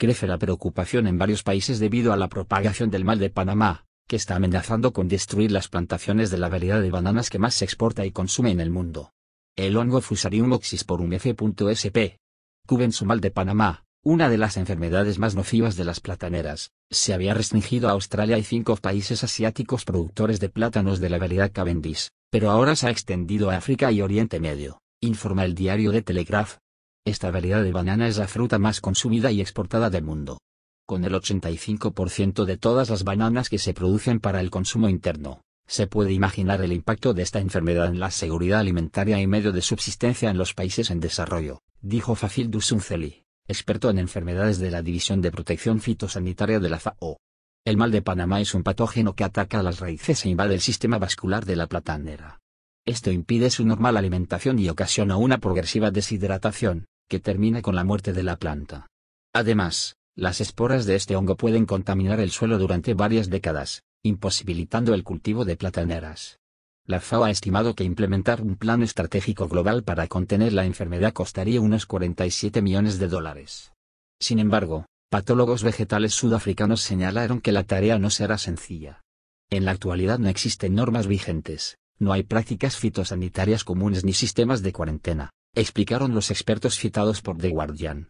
crece la preocupación en varios países debido a la propagación del mal de Panamá, que está amenazando con destruir las plantaciones de la variedad de bananas que más se exporta y consume en el mundo. El hongo Fusarium oxysporum F.sp. su mal de Panamá, una de las enfermedades más nocivas de las plataneras, se había restringido a Australia y cinco países asiáticos productores de plátanos de la variedad Cavendish, pero ahora se ha extendido a África y Oriente Medio, informa el diario de Telegraph, esta variedad de banana es la fruta más consumida y exportada del mundo. Con el 85% de todas las bananas que se producen para el consumo interno, se puede imaginar el impacto de esta enfermedad en la seguridad alimentaria y medio de subsistencia en los países en desarrollo, dijo Facil Dusunceli, experto en enfermedades de la División de Protección Fitosanitaria de la FAO. El mal de Panamá es un patógeno que ataca a las raíces e invade el sistema vascular de la platanera. Esto impide su normal alimentación y ocasiona una progresiva deshidratación, que termina con la muerte de la planta. Además, las esporas de este hongo pueden contaminar el suelo durante varias décadas, imposibilitando el cultivo de plataneras. La FAO ha estimado que implementar un plan estratégico global para contener la enfermedad costaría unos 47 millones de dólares. Sin embargo, patólogos vegetales sudafricanos señalaron que la tarea no será sencilla. En la actualidad no existen normas vigentes, no hay prácticas fitosanitarias comunes ni sistemas de cuarentena, explicaron los expertos citados por The Guardian.